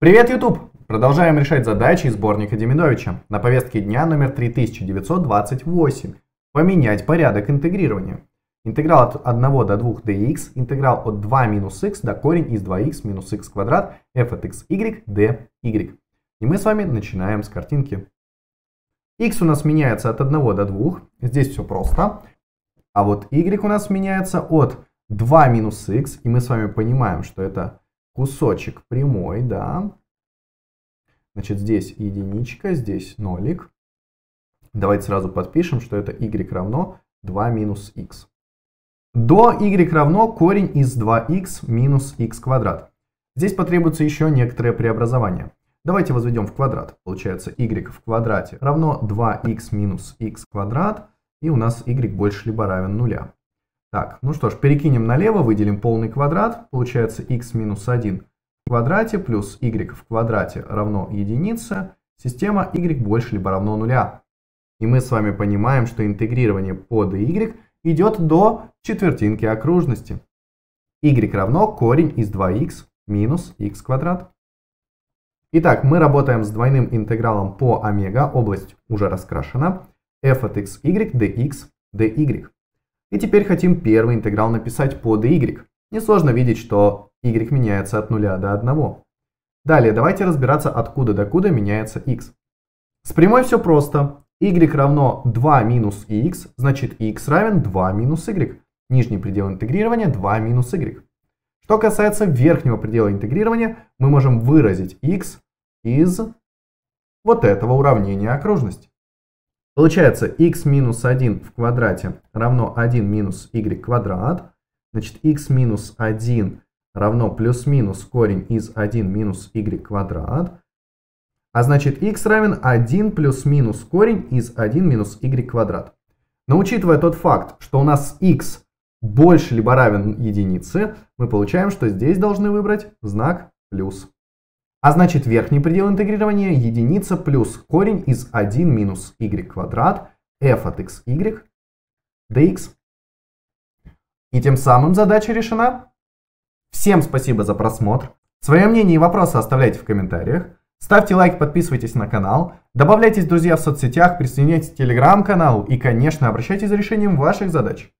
Привет, YouTube! Продолжаем решать задачи из сборника Демидовича. На повестке дня номер 3928. Поменять порядок интегрирования. Интеграл от 1 до 2 dx, интеграл от 2 минус x до корень из 2x минус x квадрат, f от xy, dy. И мы с вами начинаем с картинки. x у нас меняется от 1 до 2, здесь все просто. А вот y у нас меняется от 2 минус x, и мы с вами понимаем, что это кусочек прямой, да. Значит, здесь единичка, здесь нолик. Давайте сразу подпишем, что это y равно 2 минус x. До y равно корень из 2x минус x квадрат. Здесь потребуется еще некоторое преобразование. Давайте возведем в квадрат. Получается y в квадрате равно 2x минус x квадрат. И у нас y больше либо равен нуля. Так, ну что ж, перекинем налево, выделим полный квадрат. Получается x минус 1 в квадрате плюс y в квадрате равно единице. Система y больше либо равно нуля. И мы с вами понимаем, что интегрирование по dy идет до четвертинки окружности. y равно корень из 2x минус x квадрат. Итак, мы работаем с двойным интегралом по омега, область уже раскрашена, f от x y dx dy. И теперь хотим первый интеграл написать по y. Несложно видеть, что y меняется от 0 до 1. Далее давайте разбираться, откуда до куда меняется x. С прямой все просто. y равно 2 минус x, значит x равен 2 минус y. Нижний предел интегрирования 2 минус y. Что касается верхнего предела интегрирования, мы можем выразить x из вот этого уравнения окружности. Получается x минус 1 в квадрате равно 1 минус y квадрат. Значит, x минус 1 равно плюс-минус корень из 1 минус y квадрат. А значит, x равен 1 плюс-минус корень из 1 минус y квадрат. Но учитывая тот факт, что у нас x больше либо равен единице, мы получаем, что здесь должны выбрать знак плюс. А значит верхний предел интегрирования единица плюс корень из 1 минус y квадрат f от x y dx. И тем самым задача решена. Всем спасибо за просмотр. Свое мнение и вопросы оставляйте в комментариях. Ставьте лайк, подписывайтесь на канал, добавляйтесь, друзья, в соцсетях, присоединяйтесь к телеграм-каналу и, конечно, обращайтесь за решением ваших задач.